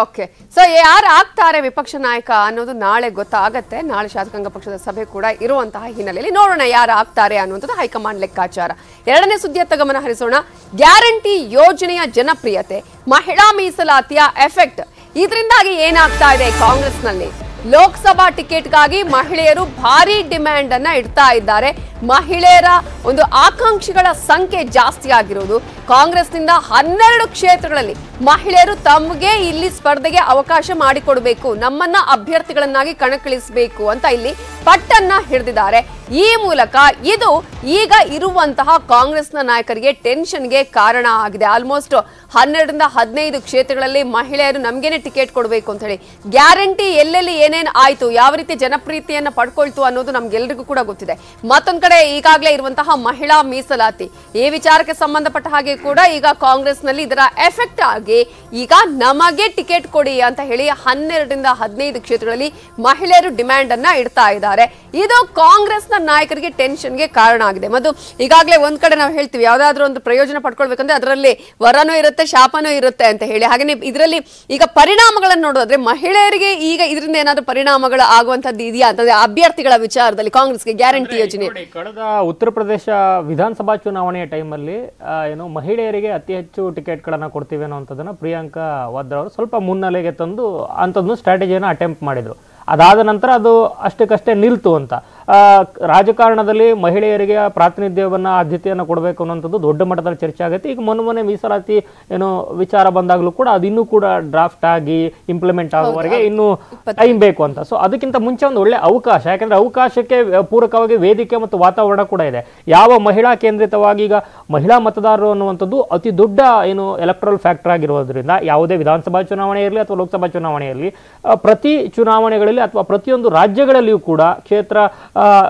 okay so ಯಾರು ಆಗ್ತಾರೆ ವಿಪಕ್ಷ ನಾಯಕ ಅನ್ನೋದು ನಾಳೆ ಗೊತ್ತಾಗತ್ತೆ ನಾಳೆ ಶಾಸಕಾಂಗ ಪಕ್ಷದ ಸಭೆ ಕೂಡ ಇರುವಂತಹ ಹಿನ್ನೆಲೆಯಲ್ಲಿ ನೋಡೋಣ ಯಾರು ಆಗ್ತಾರೆ ಅನ್ನುವಂಥದ್ದು ಹೈಕಮಾಂಡ್ ಲೆಕ್ಕಾಚಾರ ಎರಡನೇ ಸುದ್ದಿಯತ್ತ ಗಮನ ಹರಿಸೋಣ ಗ್ಯಾರಂಟಿ ಯೋಜನೆಯ ಜನಪ್ರಿಯತೆ ಮಹಿಳಾ ಮೀಸಲಾತಿಯ ಎಫೆಕ್ಟ್ ಇದರಿಂದಾಗಿ ಏನಾಗ್ತಾ ಇದೆ ಕಾಂಗ್ರೆಸ್ನಲ್ಲಿ ಲೋಕಸಭಾ ಟಿಕೆಟ್ಗಾಗಿ ಮಹಿಳೆಯರು ಭಾರಿ ಡಿಮ್ಯಾಂಡ್ ಅನ್ನ ಇಡ್ತಾ ಇದ್ದಾರೆ ಮಹಿಳೆಯರ ಒಂದು ಆಕಾಂಕ್ಷಿಗಳ ಸಂಖ್ಯೆ ಜಾಸ್ತಿ ಆಗಿರುವುದು ಕಾಂಗ್ರೆಸ್ನಿಂದ ಹನ್ನೆರಡು ಕ್ಷೇತ್ರಗಳಲ್ಲಿ ಮಹಿಳೆಯರು ತಮಗೆ ಇಲ್ಲಿ ಸ್ಪರ್ಧೆಗೆ ಅವಕಾಶ ಮಾಡಿಕೊಡಬೇಕು ನಮ್ಮನ್ನ ಅಭ್ಯರ್ಥಿಗಳನ್ನಾಗಿ ಕಣಕ್ಕಿಳಿಸಬೇಕು ಅಂತ ಇಲ್ಲಿ ಪಟ್ಟನ್ನ ಹಿಡಿದಿದ್ದಾರೆ ಈ ಮೂಲಕ ಇದು ಈಗ ಇರುವಂತಹ ಕಾಂಗ್ರೆಸ್ನ ನಾಯಕರಿಗೆ ಟೆನ್ಷನ್ಗೆ ಕಾರಣ ಆಗಿದೆ ಆಲ್ಮೋಸ್ಟ್ ಹನ್ನೆರಡರಿಂದ ಹದಿನೈದು ಕ್ಷೇತ್ರಗಳಲ್ಲಿ ಮಹಿಳೆಯರು ನಮಗೇನೆ ಟಿಕೆಟ್ ಕೊಡಬೇಕು ಅಂತ ಹೇಳಿ ಗ್ಯಾರಂಟಿ ಎಲ್ಲೆಲ್ಲಿ ಏನೇನು ಆಯಿತು ಯಾವ ರೀತಿ ಜನಪ್ರಿಯತೆಯನ್ನು ಪಡ್ಕೊಳ್ತು ಅನ್ನೋದು ನಮ್ಗೆಲ್ಲರಿಗೂ ಕೂಡ ಗೊತ್ತಿದೆ ಮತ್ತೊಂದು ಕಡೆ ಈಗಾಗಲೇ ಇರುವಂತಹ ಮಹಿಳಾ ಮೀಸಲಾತಿ ಈ ವಿಚಾರಕ್ಕೆ ಸಂಬಂಧಪಟ್ಟ ಹಾಗೆ ಕೂಡ ಈಗ ಕಾಂಗ್ರೆಸ್ ನಲ್ಲಿ ಇದರ ಎಫೆಕ್ಟ್ ಆಗಿ ಈಗ ನಮಗೆ ಟಿಕೆಟ್ ಕೊಡಿ ಅಂತ ಹೇಳಿ ಹನ್ನೆರಡರಿಂದ ಹದಿನೈದು ಕ್ಷೇತ್ರಗಳಲ್ಲಿ ಮಹಿಳೆಯರು ಡಿಮ್ಯಾಂಡ್ ಅನ್ನ ಇಡ್ತಾ ಇದ್ದಾರೆ ಇದು ಕಾಂಗ್ರೆಸ್ನ ನಾಯಕರಿಗೆ ಟೆನ್ಷನ್ಗೆ ಕಾರಣ ಆಗಿದೆ ಮತ್ತು ಈಗಾಗಲೇ ಒಂದ್ ಕಡೆ ನಾವು ಹೇಳ್ತೀವಿ ಯಾವ್ದಾದ್ರು ಒಂದು ಪ್ರಯೋಜನ ಪಡ್ಕೊಳ್ಬೇಕಂದ್ರೆ ಅದರಲ್ಲಿ ವರನೂ ಇರುತ್ತೆ ಶಾಪನೂ ಇರುತ್ತೆ ಅಂತ ಹೇಳಿ ಹಾಗೆ ಇದರಲ್ಲಿ ಈಗ ಪರಿಣಾಮಗಳನ್ನು ನೋಡೋದ್ರೆ ಮಹಿಳೆಯರಿಗೆ ಈಗ ಇದರಿಂದ ಏನಾದ್ರು ಪರಿಣಾಮಗಳು ಆಗುವಂತದ್ದು ಇದೆಯಾ ಅಂತಂದ್ರೆ ಅಭ್ಯರ್ಥಿಗಳ ವಿಚಾರದಲ್ಲಿ ಕಾಂಗ್ರೆಸ್ಗೆ ಗ್ಯಾರಂಟಿ ಯೋಜನೆ ಕಳೆದ ಉತ್ತರ ಪ್ರದೇಶ ವಿಧಾನಸಭಾ ಚುನಾವಣೆಯ ಟೈಮಲ್ಲಿ ಏನು ಮಹಿಳೆ ಮಹಿಳೆಯರಿಗೆ ಅತಿ ಹೆಚ್ಚು ಟಿಕೆಟ್ಗಳನ್ನು ಕೊಡ್ತೀವಿ ಅನ್ನೋ ಪ್ರಿಯಾಂಕಾ ವಾದ್ರಾ ಅವರು ಸ್ವಲ್ಪ ಮುನ್ನೆಲೆಗೆ ತಂದು ಅಂಥದ್ದು ಸ್ಟ್ರಾಟಜಿಯನ್ನು ಅಟೆಂಪ್ಟ್ ಮಾಡಿದರು ಅದಾದ ನಂತರ ಅದು ಅಷ್ಟಕ್ಕಷ್ಟೇ ನಿಲ್ತು ಅಂತ ರಾಜಕಾರಣದಲ್ಲಿ ಮಹಿಳೆಯರಿಗೆ ಪ್ರಾತಿನಿಧ್ಯವನ್ನು ಆದ್ಯತೆಯನ್ನು ಕೊಡಬೇಕು ಅನ್ನೋಂಥದ್ದು ದೊಡ್ಡ ಮಟ್ಟದಲ್ಲಿ ಚರ್ಚೆ ಆಗುತ್ತೆ ಈಗ ಮೊನ್ನೆ ಮೊನ್ನೆ ಮೀಸಲಾತಿ ಏನು ವಿಚಾರ ಬಂದಾಗಲೂ ಕೂಡ ಅದು ಕೂಡ ಡ್ರಾಫ್ಟ್ ಆಗಿ ಇಂಪ್ಲಿಮೆಂಟ್ ಆಗುವವರೆಗೆ ಇನ್ನೂ ಟೈಮ್ ಬೇಕು ಅಂತ ಸೊ ಅದಕ್ಕಿಂತ ಮುಂಚೆ ಒಂದು ಒಳ್ಳೆ ಅವಕಾಶ ಯಾಕಂದರೆ ಅವಕಾಶಕ್ಕೆ ಪೂರಕವಾಗಿ ವೇದಿಕೆ ಮತ್ತು ವಾತಾವರಣ ಕೂಡ ಇದೆ ಯಾವ ಮಹಿಳಾ ಕೇಂದ್ರಿತವಾಗಿ ಈಗ ಮಹಿಳಾ ಮತದಾರರು ಅನ್ನುವಂಥದ್ದು ಅತಿ ದೊಡ್ಡ ಏನು ಎಲೆಕ್ಟ್ರಲ್ ಫ್ಯಾಕ್ಟರ್ ಆಗಿರೋದ್ರಿಂದ ಯಾವುದೇ ವಿಧಾನಸಭಾ ಚುನಾವಣೆ ಇರಲಿ ಅಥವಾ ಲೋಕಸಭಾ ಚುನಾವಣೆ ಇರಲಿ ಪ್ರತಿ ಚುನಾವಣೆಗಳಲ್ಲಿ ಅಥವಾ ಪ್ರತಿಯೊಂದು ರಾಜ್ಯಗಳಲ್ಲಿಯೂ ಕೂಡ ಕ್ಷೇತ್ರ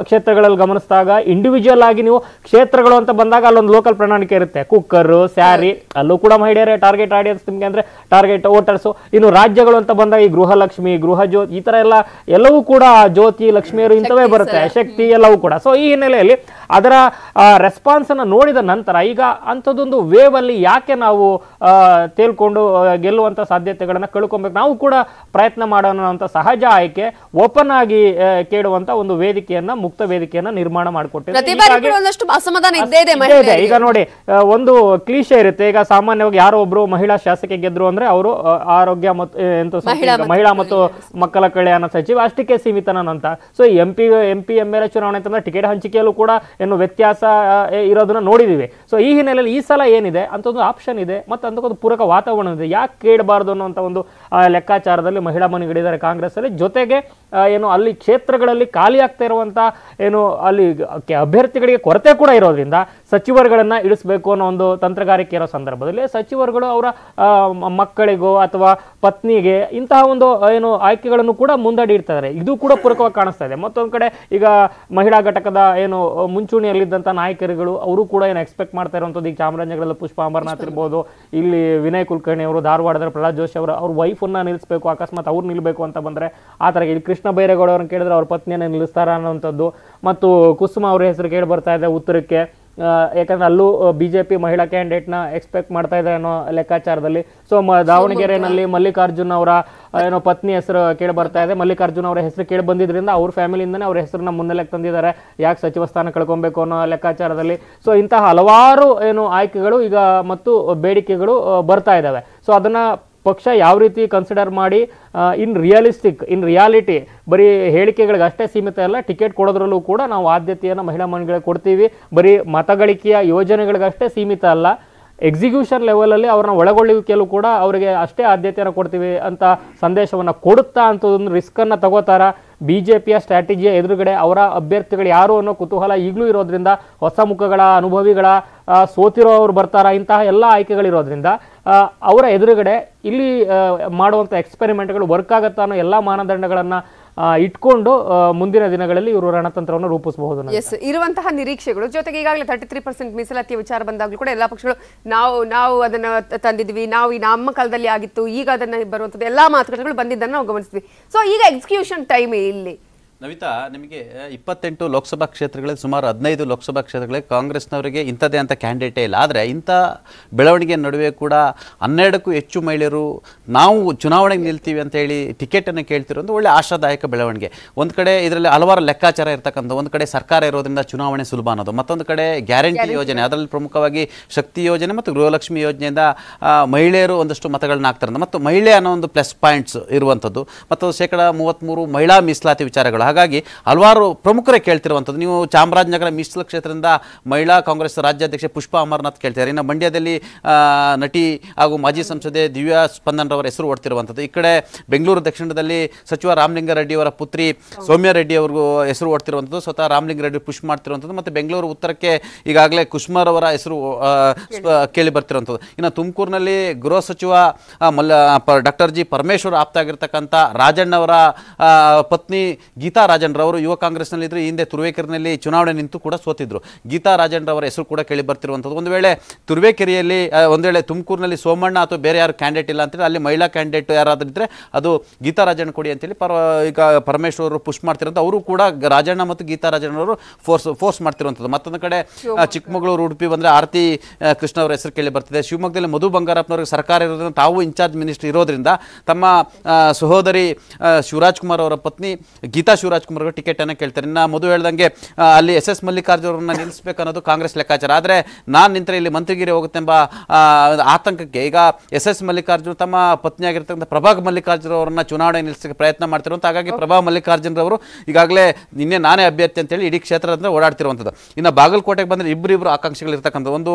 ಕ್ಷೇತ್ರಗಳಲ್ಲಿ ಗಮನಿಸಿದಾಗ ಇಂಡಿವಿಜುವಲ್ ಆಗಿ ನೀವು ಕ್ಷೇತ್ರಗಳು ಅಂತ ಬಂದಾಗ ಅಲ್ಲೊಂದು ಲೋಕಲ್ ಪ್ರಣಾಳಿಕೆ ಇರುತ್ತೆ ಕುಕ್ಕರ್ ಸ್ಯಾರಿ ಅಲ್ಲೂ ಕೂಡ ಮಹಿಳೆಯರೇ ಟಾರ್ಗೆಟ್ ಆಡಿಯನ್ಸ್ ನಿಮಗೆ ಅಂದರೆ ಟಾರ್ಗೆಟ್ ವೋಟರ್ಸು ಇನ್ನು ರಾಜ್ಯಗಳು ಅಂತ ಬಂದಾಗ ಈ ಗೃಹಲಕ್ಷ್ಮಿ ಗೃಹ ಜ್ಯೋತಿ ಈ ಥರ ಎಲ್ಲ ಎಲ್ಲವೂ ಕೂಡ ಜ್ಯೋತಿ ಲಕ್ಷ್ಮಿಯರು ಇಂಥವೇ ಬರುತ್ತೆ ಶಕ್ತಿ ಎಲ್ಲವೂ ಕೂಡ ಸೊ ಈ ಹಿನ್ನೆಲೆಯಲ್ಲಿ ಅದರ ರೆಸ್ಪಾನ್ಸನ್ನು ನೋಡಿದ ನಂತರ ಈಗ ಅಂಥದ್ದೊಂದು ವೇವಲ್ಲಿ ಯಾಕೆ ನಾವು ತೇಲ್ಕೊಂಡು ಗೆಲ್ಲುವಂಥ ಸಾಧ್ಯತೆಗಳನ್ನು ಕಳ್ಕೊಬೇಕು ನಾವು ಕೂಡ ಪ್ರಯತ್ನ ಮಾಡೋಣ ಅಂತ ಸಹಜ ಆಯ್ಕೆ ಸಮುದಾಯಕ್ಕೆ ಓಪನ್ ಆಗಿ ಕೇಳುವಂತ ಒಂದು ವೇದಿಕೆಯನ್ನ ಮುಕ್ತ ವೇದಿಕೆಯನ್ನ ನಿರ್ಮಾಣ ಮಾಡಿಕೊಟ್ಟಿದೆ ಈಗ ನೋಡಿ ಒಂದು ಕ್ಲೀಶೆ ಇರುತ್ತೆ ಈಗ ಸಾಮಾನ್ಯವಾಗಿ ಯಾರೋ ಒಬ್ರು ಮಹಿಳಾ ಶಾಸಕ ಗೆದ್ರು ಅಂದ್ರೆ ಅವರು ಆರೋಗ್ಯ ಮತ್ತು ಮಹಿಳಾ ಮತ್ತು ಮಕ್ಕಳ ಕಲ್ಯಾಣ ಸಚಿವ ಅಷ್ಟಕ್ಕೆ ಸೀಮಿತನಂತ so M P M P M L A ಚುನಾವಣೆ ಅಂತಂದ್ರೆ ಟಿಕೆಟ್ ಹಂಚಿಕೆಯಲ್ಲೂ ಕೂಡ ಏನು ವ್ಯತ್ಯಾಸ ಇರೋದನ್ನ ನೋಡಿದೀವಿ ಸೊ ಈ ಹಿನ್ನೆಲೆಯಲ್ಲಿ ಈ ಸಲ ಏನಿದೆ ಅಂತ ಒಂದು ಆಪ್ಷನ್ ಇದೆ ಮತ್ತೆ ಒಂದು ಪೂರಕ ವಾತಾವರಣ ಇದೆ ಯಾಕೆ ಕೇಳಬಾರ್ದು ಅನ್ನುವಂತ ಒಂದು ಲೆಕ್ಕಾಚಾರದಲ್ಲಿ ಮಹಿಳಾ ಮನೆಗಳಿದ್ದಾರೆ ಕಾಂಗ್ರೆಸ್ ಅಲ್ಲಿ ಜೊತೆ ಜೊತೆಗೆ ಏನು ಅಲ್ಲಿ ಕ್ಷೇತ್ರಗಳಲ್ಲಿ ಖಾಲಿ ಆಗ್ತಾ ಇರುವಂತಹ ಏನು ಅಲ್ಲಿ ಅಭ್ಯರ್ಥಿಗಳಿಗೆ ಕೊರತೆ ಕೂಡ ಇರೋದ್ರಿಂದ ಸಚಿವರುಗಳನ್ನ ಇಳಿಸಬೇಕು ಅನ್ನೋ ಒಂದು ತಂತ್ರಗಾರಿಕೆ ಇರೋ ಸಂದರ್ಭದಲ್ಲಿ ಸಚಿವರುಗಳು ಅವರ ಮಕ್ಕಳಿಗೋ ಅಥವಾ ಪತ್ನಿಗೆ ಇಂತಹ ಒಂದು ಏನು ಆಯ್ಕೆಗಳನ್ನು ಕೂಡ ಮುಂದಡಿಡ್ತಾರೆ ಇದು ಕೂಡ ಪೂರಕವಾಗಿ ಕಾಣಿಸ್ತಾ ಇದೆ ಮತ್ತೊಂದು ಕಡೆ ಈಗ ಮಹಿಳಾ ಘಟಕದ ಏನು ಮುಂಚೂಣಿಯಲ್ಲಿದ್ದಂಥ ನಾಯಕರುಗಳು ಅವರು ಕೂಡ ಏನು ಎಕ್ಸ್ಪೆಕ್ಟ್ ಮಾಡ್ತಾ ಇರುವಂತದ್ದು ಈಗ ಚಾಮರಾಜನಗರದಲ್ಲಿ ಪುಷ್ಪ ಅಂಬರ್ನಾಥ್ ಇರ್ಬೋದು ಇಲ್ಲಿ ವಿನಯ್ ಕುಲಕರ್ಣಿ ಅವರು ಧಾರವಾಡದ ಪ್ರಹ್ಲಾದ್ ಜೋಶಿ ಅವರು ಅವ್ರ ವೈಫನ್ನು ನಿಲ್ಲಿಸಬೇಕು ಅಕಸ್ಮಾತ್ ಅವ್ರು ನಿಲ್ಲಬೇಕು ಅಂತ ಬಂದ್ರೆ ಥರ ಇಲ್ಲಿ ಕೃಷ್ಣ ಬೈರೇಗೌಡವ್ರನ್ನ ಕೇಳಿದ್ರೆ ಅವ್ರ ಪತ್ನಿಯನ್ನು ನಿಲ್ಲಿಸ್ತಾರ ಅನ್ನೋವಂಥದ್ದು ಮತ್ತು ಕುಸುಮ ಅವ್ರ ಹೆಸರು ಕೇಳಿ ಬರ್ತಾ ಇದೆ ಉತ್ತರಕ್ಕೆ ಯಾಕಂದ್ರೆ ಅಲ್ಲೂ ಬಿ ಜೆ ಪಿ ಮಹಿಳಾ ಕ್ಯಾಂಡಿಡೇಟ್ನ ಎಕ್ಸ್ಪೆಕ್ಟ್ ಮಾಡ್ತಾ ಇದ್ದಾರೆ ಅನ್ನೋ ಲೆಕ್ಕಾಚಾರದಲ್ಲಿ ಸೊ ಮ ದಾವಣಗೆರೆನಲ್ಲಿ ಮಲ್ಲಿಕಾರ್ಜುನ್ ಅವರ ಏನೋ ಪತ್ನಿ ಹೆಸರು ಕೇಳಿ ಬರ್ತಾ ಇದೆ ಮಲ್ಲಿಕಾರ್ಜುನ್ ಅವರ ಹೆಸರು ಕೇಳಿ ಬಂದಿದ್ದರಿಂದ ಅವ್ರ ಫ್ಯಾಮಿಲಿಯಿಂದನೇ ಅವ್ರ ಹೆಸರನ್ನ ಮುನ್ನೆಲೆಗೆ ತಂದಿದ್ದಾರೆ ಯಾಕೆ ಸಚಿವ ಸ್ಥಾನ ಕಳ್ಕೊಬೇಕು ಅನ್ನೋ ಲೆಕ್ಕಾಚಾರದಲ್ಲಿ ಸೊ ಇಂತಹ ಹಲವಾರು ಏನು ಆಯ್ಕೆಗಳು ಈಗ ಮತ್ತು ಬೇಡಿಕೆಗಳು ಬರ್ತಾ ಇದ್ದಾವೆ ಸೊ ಅದನ್ನು ಪಕ್ಷ ಯಾವ ರೀತಿ ಕನ್ಸಿಡರ್ ಮಾಡಿ ಇನ್ ರಿಯಲಿಸ್ಟಿಕ್ ಇನ್ ರಿಯಾಲಿಟಿ ಬರೀ ಹೇಳಿಕೆಗಳಿಗೆ ಅಷ್ಟೇ ಸೀಮಿತ ಅಲ್ಲ ಟಿಕೆಟ್ ಕೊಡೋದ್ರಲ್ಲೂ ಕೂಡ ನಾವು ಆದ್ಯತೆಯನ್ನು ಮಹಿಳಾ ಮಂಡಳಿಗೆ ಕೊಡ್ತೀವಿ ಬರೀ ಮತಗಳಿಕೆಯ ಯೋಜನೆಗಳಿಗಷ್ಟೇ ಸೀಮಿತ ಅಲ್ಲ ಎಕ್ಸಿಕ್ಯೂಷನ್ ಲೆವೆಲಲ್ಲಿ ಅವ್ರನ್ನ ಒಳಗೊಳ್ಳುವಿಕೆಯಲ್ಲೂ ಕೂಡ ಅವರಿಗೆ ಅಷ್ಟೇ ಆದ್ಯತೆಯನ್ನು ಕೊಡ್ತೀವಿ ಅಂತ ಸಂದೇಶವನ್ನು ಕೊಡುತ್ತಾ ಅಂಥದ್ದೊಂದು ರಿಸ್ಕನ್ನು ತಗೋತಾರ ಬಿ ಜೆ ಪಿಯ ಸ್ಟ್ರಾಟಜಿಯ ಎದುರುಗಡೆ ಅವರ ಅಭ್ಯರ್ಥಿಗಳು ಯಾರು ಅನ್ನೋ ಕುತೂಹಲ ಈಗಲೂ ಇರೋದ್ರಿಂದ ಹೊಸ ಮುಖಗಳ ಅನುಭವಿಗಳ ಸೋತಿರೋ ಅವರು ಬರ್ತಾರಾ ಇಂತಹ ಎಲ್ಲ ಆಯ್ಕೆಗಳಿರೋದ್ರಿಂದ ಅವರ ಎದುರುಗಡೆ ಇಲ್ಲಿ ಮಾಡುವಂಥ ಎಕ್ಸ್ಪೆರಿಮೆಂಟ್ಗಳು ವರ್ಕ್ ಆಗುತ್ತಾ ಅನ್ನೋ ಎಲ್ಲ ಮಾನದಂಡಗಳನ್ನು ಇಟ್ಕೊಂಡು ಮುಂದಿನ ದಿನಗಳಲ್ಲಿ ಇವರು ರಣತಂತ್ರವನ್ನು ರೂಪಿಸಬಹುದು ಎಸ್ ಇರುವಂತಹ ನಿರೀಕ್ಷೆಗಳು ಜೊತೆಗೆ ಈಗಾಗಲೇ ತರ್ಟಿ ತ್ರೀ ಪರ್ಸೆಂಟ್ ಮೀಸಲಾತಿಯ ವಿಚಾರ ಬಂದಾಗಲೂ ಕೂಡ ಎಲ್ಲ ಪಕ್ಷಗಳು ನಾವು ನಾವು ಅದನ್ನು ತಂದಿದ್ವಿ ನಾವು ನಮ್ಮ ಕಾಲದಲ್ಲಿ ಆಗಿತ್ತು ಈಗ ಅದನ್ನು ಬರುವಂಥದ್ದು ಎಲ್ಲ ಮಾತುಕತೆಗಳು ಬಂದಿದ್ದನ್ನು ನಾವು ಗಮನಿಸ್ತೀವಿ ಸೊ ಈಗ ಎಕ್ಸಿಕ್ಯೂಷನ್ ಟೈಮ್ ಇಲ್ಲಿ ನವಿತಾ ನಿಮಗೆ ಇಪ್ಪತ್ತೆಂಟು ಲೋಕಸಭಾ ಕ್ಷೇತ್ರಗಳಲ್ಲಿ ಸುಮಾರು ಹದಿನೈದು ಲೋಕಸಭಾ ಕ್ಷೇತ್ರಗಳಲ್ಲಿ ಕಾಂಗ್ರೆಸ್ನವರಿಗೆ ಇಂಥದ್ದೇ ಅಂತ ಕ್ಯಾಂಡಿಡೇಟೇ ಇಲ್ಲ ಆದರೆ ಇಂಥ ಬೆಳವಣಿಗೆ ನಡುವೆ ಕೂಡ ಹನ್ನೆರಡಕ್ಕೂ ಹೆಚ್ಚು ಮಹಿಳೆಯರು ನಾವು ಚುನಾವಣೆಗೆ ನಿಲ್ತೀವಿ ಅಂತ ಹೇಳಿ ಟಿಕೆಟನ್ನು ಕೇಳ್ತಿರೋದು ಒಳ್ಳೆ ಆಶಾದಾಯಕ ಬೆಳವಣಿಗೆ ಒಂದು ಕಡೆ ಇದರಲ್ಲಿ ಹಲವಾರು ಲೆಕ್ಕಾಚಾರ ಇರ್ತಕ್ಕಂಥ ಒಂದು ಕಡೆ ಸರ್ಕಾರ ಇರೋದ್ರಿಂದ ಚುನಾವಣೆ ಸುಲಭ ಅನ್ನೋದು ಮತ್ತೊಂದು ಕಡೆ ಗ್ಯಾರಂಟಿ ಯೋಜನೆ ಅದರಲ್ಲಿ ಪ್ರಮುಖವಾಗಿ ಶಕ್ತಿ ಯೋಜನೆ ಮತ್ತು ಗೃಹಲಕ್ಷ್ಮಿ ಯೋಜನೆಯಿಂದ ಮಹಿಳೆಯರು ಒಂದಷ್ಟು ಮತಗಳನ್ನ ಹಾಕ್ತಾರೆ ಮತ್ತು ಮಹಿಳೆ ಅನ್ನೋ ಒಂದು ಪ್ಲಸ್ ಪಾಯಿಂಟ್ಸ್ ಇರುವಂಥದ್ದು ಮತ್ತು ಶೇಕಡ ಮೂವತ್ತ್ಮೂರು ಮಹಿಳಾ ಮೀಸಲಾತಿ ವಿಚಾರಗಳು ಹಾಗಾಗಿ ಹಲವಾರು ಪ್ರಮುಖರೇ ಕೇಳ್ತಿರುವಂಥದ್ದು ನೀವು ಚಾಮರಾಜನಗರ ಮೀಸಲು ಕ್ಷೇತ್ರದಿಂದ ಮಹಿಳಾ ಕಾಂಗ್ರೆಸ್ ರಾಜ್ಯಾಧ್ಯಕ್ಷ ಪುಷ್ಪ ಅಮರನಾಥ್ ಕೇಳ್ತಿದ್ದಾರೆ ಇನ್ನು ಮಂಡ್ಯದಲ್ಲಿ ನಟಿ ಹಾಗೂ ಮಾಜಿ ಸಂಸದೆ ದಿವ್ಯಾ ಸ್ಪಂದನ್ರವರ ಹೆಸರು ಓಡ್ತಿರುವಂಥದ್ದು ಈ ಕಡೆ ಬೆಂಗಳೂರು ದಕ್ಷಿಣದಲ್ಲಿ ಸಚಿವ ಅವರ ಪುತ್ರಿ ಸೌಮ್ಯ ರೆಡ್ಡಿ ಅವರಿಗೂ ಹೆಸರು ಓಡ್ತಿರುವಂಥದ್ದು ಸ್ವತಃ ರಾಮಲಿಂಗಾರೆಡ್ಡಿ ಪುಷ್ ಮಾಡ್ತಿರುವಂಥದ್ದು ಮತ್ತು ಬೆಂಗಳೂರು ಉತ್ತರಕ್ಕೆ ಈಗಾಗಲೇ ಅವರ ಹೆಸರು ಕೇಳಿ ಬರ್ತಿರುವಂಥದ್ದು ಇನ್ನು ತುಮಕೂರಿನಲ್ಲಿ ಗೃಹ ಸಚಿವ ಮಲ್ಲ ಡಾಕ್ಟರ್ ಜಿ ಪರಮೇಶ್ವರ್ ಆಪ್ತ ಆಗಿರ್ತಕ್ಕಂಥ ರಾಜಣ್ಣವರ ಪತ್ನಿ ಗೀತಾ ಗೀತಾ ರಾಜನ್ರವರು ಯುವ ಕಾಂಗ್ರೆಸ್ನಲ್ಲಿ ಇದ್ರೆ ಹಿಂದೆ ತುರುವೇಕೆರೆಯಲ್ಲಿ ಚುನಾವಣೆ ನಿಂತು ಕೂಡ ಸೋತಿದ್ರು ಗೀತಾ ರಾಜನ್ರವರ ಹೆಸರು ಕೂಡ ಕೇಳಿ ಬರ್ತಿರುವಂಥದ್ದು ಒಂದು ವೇಳೆ ತುರುವೇಕೆರೆಯಲ್ಲಿ ಒಂದು ವೇಳೆ ತುಮಕೂರಿನಲ್ಲಿ ಸೋಮಣ್ಣ ಅಥವಾ ಬೇರೆ ಯಾರು ಕ್ಯಾಂಡಿಡೇಟ್ ಇಲ್ಲ ಅಂತೇಳಿ ಅಲ್ಲಿ ಮಹಿಳಾ ಕ್ಯಾಂಡಿಡೇಟ್ ಯಾರಾದರೂ ಅದು ಗೀತಾ ರಾಜನ್ ಕೊಡಿ ಅಂತೇಳಿ ಪರ ಈಗ ಪರಮೇಶ್ವರ್ ಅವರು ಪುಷ್ ಮಾಡ್ತಿರೋದು ಅವರು ಕೂಡ ರಾಜಣ್ಣ ಮತ್ತು ಗೀತಾ ರಾಜಣ್ಣವರು ಫೋರ್ಸ್ ಫೋರ್ಸ್ ಮಾಡ್ತಿರುವಂಥದ್ದು ಮತ್ತೊಂದು ಕಡೆ ಚಿಕ್ಕಮಗಳೂರು ಉಡುಪಿ ಬಂದರೆ ಆರತಿ ಕೃಷ್ಣ ಅವರ ಹೆಸರು ಕೇಳಿ ಬರ್ತಿದೆ ಶಿವಮೊಗ್ಗದಲ್ಲಿ ಮಧು ಬಂಗಾರಪ್ಪನವ್ರಿಗೆ ಸರ್ಕಾರ ಇರೋದ್ರಿಂದ ತಾವು ಇನ್ಚಾರ್ಜ್ ಮಿನಿಸ್ಟರ್ ಇರೋದ್ರಿಂದ ತಮ್ಮ ಸಹೋದರಿ ಶಿವರಾಜ್ ಕುಮಾರ್ ಅವರ ಪತ್ನಿ ಗೀತಾ ಶಿವ ರಾಜ್ಕುಮಾರ್ ರಾಜ್ಕುಮಾರ್ಗೆ ಟಿಕೆಟ್ ಅನ್ನ ಕೇಳ್ತಾರೆ ಇನ್ನು ಮಧು ಹೇಳ್ದಂಗೆ ಅಲ್ಲಿ ಎಸ್ ಎಸ್ ಮಲ್ಲಿಕಾರ್ಜುನವ್ರನ್ನ ನಿಲ್ಲಿಸಬೇಕು ಅನ್ನೋದು ಕಾಂಗ್ರೆಸ್ ಲೆಕ್ಕಾಚಾರ ಆದರೆ ನಾನು ನಿಂತರೆ ಇಲ್ಲಿ ಮಂತ್ರಿಗಿರಿ ಹೋಗುತ್ತೆಂಬ ಆತಂಕಕ್ಕೆ ಈಗ ಎಸ್ ಎಸ್ ಮಲ್ಲಿಕಾರ್ಜುನ್ ತಮ್ಮ ಪತ್ನಿಯಾಗಿರ್ತಕ್ಕಂಥ ಪ್ರಭಾಗ್ ಮಲ್ಲಿಕಾರ್ಜುನ್ ಅವರನ್ನ ಚುನಾವಣೆ ನಿಲ್ಲಿಸಕ್ಕೆ ಪ್ರಯತ್ನ ಮಾಡ್ತಿರುವಂಥ ಹಾಗಾಗಿ ಪ್ರಭಾ ಮಲ್ಲಿಕಾರ್ಜುನರವರು ಈಗಾಗಲೇ ನಿನ್ನೆ ನಾನೇ ಅಭ್ಯರ್ಥಿ ಅಂತೇಳಿ ಇಡೀ ಕ್ಷೇತ್ರದಿಂದ ಓಡಾಡ್ತಿರುವಂಥದ್ದು ಇನ್ನು ಬಾಗಲಕೋಟೆಗೆ ಬಂದರೆ ಇಬ್ಬರಿಬ್ಬರು ಆಕಾಂಕ್ಷಿಗಳಿರ್ತಕ್ಕಂಥ ಒಂದು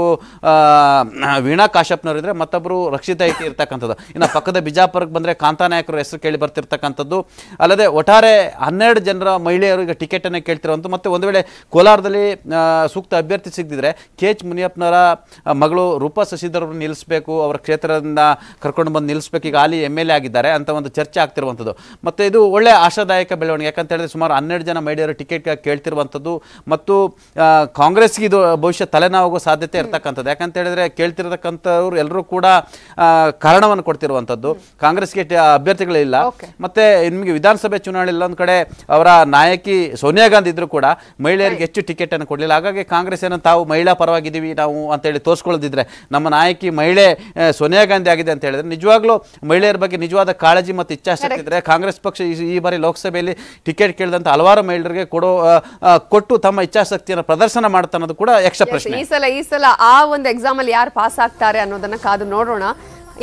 ವೀಣಾ ಕಾಶಪ್ನವ್ರು ಇದ್ರೆ ಮತ್ತೊಬ್ಬರು ರಕ್ಷಿತ ಐತಿ ಇರ್ತಕ್ಕಂಥದ್ದು ಇನ್ನು ಪಕ್ಕದ ಬಿಜಾಪುರಕ್ಕೆ ಬಂದರೆ ನಾಯಕರು ಹೆಸರು ಕೇಳಿ ಬರ್ತಿರ್ತಕ್ಕಂಥದ್ದು ಅಲ್ಲದೆ ಒಟ್ಟಾರೆ ಹನ್ನೆರಡು ಜನರ ಮಹಿಳೆಯರಿಗೆ ಈಗ ಟಿಕೆಟನ್ನು ಕೇಳ್ತಿರುವಂಥ ಮತ್ತು ಒಂದು ವೇಳೆ ಕೋಲಾರದಲ್ಲಿ ಸೂಕ್ತ ಅಭ್ಯರ್ಥಿ ಸಿಗದಿದ್ರೆ ಕೆ ಎಚ್ ಮುನಿಯಪ್ಪನವರ ಮಗಳು ರೂಪಾ ಅವರು ನಿಲ್ಲಿಸಬೇಕು ಅವರ ಕ್ಷೇತ್ರದಿಂದ ಕರ್ಕೊಂಡು ಬಂದು ನಿಲ್ಲಿಸಬೇಕು ಈಗ ಅಲ್ಲಿ ಎಮ್ ಎಲ್ ಎ ಆಗಿದ್ದಾರೆ ಅಂತ ಒಂದು ಚರ್ಚೆ ಆಗ್ತಿರುವಂಥದ್ದು ಮತ್ತು ಇದು ಒಳ್ಳೆ ಆಶಾದಾಯಕ ಬೆಳವಣಿಗೆ ಯಾಕಂತ ಹೇಳಿದ್ರೆ ಸುಮಾರು ಹನ್ನೆರಡು ಜನ ಮಹಿಳೆಯರು ಟಿಕೆಟ್ ಕೇಳ್ತಿರುವಂಥದ್ದು ಮತ್ತು ಕಾಂಗ್ರೆಸ್ಗೆ ಇದು ಭವಿಷ್ಯ ತಲೆನೋವಾಗುವ ಸಾಧ್ಯತೆ ಇರ್ತಕ್ಕಂಥದ್ದು ಯಾಕಂತ ಹೇಳಿದ್ರೆ ಕೇಳ್ತಿರ್ತಕ್ಕಂಥವ್ರು ಎಲ್ಲರೂ ಕೂಡ ಕಾರಣವನ್ನು ಕೊಡ್ತಿರುವಂಥದ್ದು ಕಾಂಗ್ರೆಸ್ಗೆ ಅಭ್ಯರ್ಥಿಗಳಿಲ್ಲ ಮತ್ತು ನಿಮಗೆ ವಿಧಾನಸಭೆ ಚುನಾವಣೆ ಇಲ್ಲ ಒಂದು ಕಡೆ ಅವರ ನಾಯಕಿ ಸೋನಿಯಾ ಗಾಂಧಿ ಇದ್ರು ಕೂಡ ಮಹಿಳೆಯರಿಗೆ ಹೆಚ್ಚು ಟಿಕೆಟ್ ಅನ್ನು ಕೊಡಲಿಲ್ಲ ಹಾಗಾಗಿ ಕಾಂಗ್ರೆಸ್ ಏನಂತ ತಾವು ಮಹಿಳಾ ಪರವಾಗಿದ್ದೀವಿ ನಾವು ಅಂತೇಳಿ ತೋರಿಸ್ಕೊಳ್ಳೋದಿದ್ರೆ ನಮ್ಮ ನಾಯಕಿ ಮಹಿಳೆ ಸೋನಿಯಾ ಗಾಂಧಿ ಆಗಿದೆ ಅಂತ ಹೇಳಿದ್ರೆ ನಿಜವಾಗ್ಲೂ ಮಹಿಳೆಯರ ಬಗ್ಗೆ ನಿಜವಾದ ಕಾಳಜಿ ಮತ್ತು ಇಚ್ಛಾಶಕ್ತಿ ಇದ್ರೆ ಕಾಂಗ್ರೆಸ್ ಪಕ್ಷ ಈ ಬಾರಿ ಲೋಕಸಭೆಯಲ್ಲಿ ಟಿಕೆಟ್ ಕೇಳಿದಂತ ಹಲವಾರು ಮಹಿಳೆಯರಿಗೆ ಕೊಡೋ ಕೊಟ್ಟು ತಮ್ಮ ಇಚ್ಛಾಶಕ್ತಿಯನ್ನು ಪ್ರದರ್ಶನ ಮಾಡ್ತಾ ಅನ್ನೋದು ಕೂಡ ಯಕ್ಷ ಪ್ರಶ್ನೆ ಈ ಸಲ ಈ ಸಲ ಆ ಒಂದು ಎಕ್ಸಾಮ್ ಅಲ್ಲಿ ಯಾರು ಪಾಸ್ ಆಗ್ತಾರೆ ಅನ್ನೋದನ್ನ ಕಾದು ನೋಡೋಣ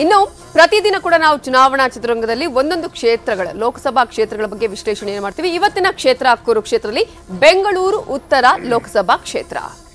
ಇನ್ನು ಪ್ರತಿದಿನ ಕೂಡ ನಾವು ಚುನಾವಣಾ ಚಿತ್ರರಂಗದಲ್ಲಿ ಒಂದೊಂದು ಕ್ಷೇತ್ರಗಳ ಲೋಕಸಭಾ ಕ್ಷೇತ್ರಗಳ ಬಗ್ಗೆ ವಿಶ್ಲೇಷಣೆ ಮಾಡ್ತೀವಿ ಇವತ್ತಿನ ಕ್ಷೇತ್ರ ಕುರುಕ್ಷೇತ್ರದಲ್ಲಿ ಬೆಂಗಳೂರು ಉತ್ತರ ಲೋಕಸಭಾ ಕ್ಷೇತ್ರ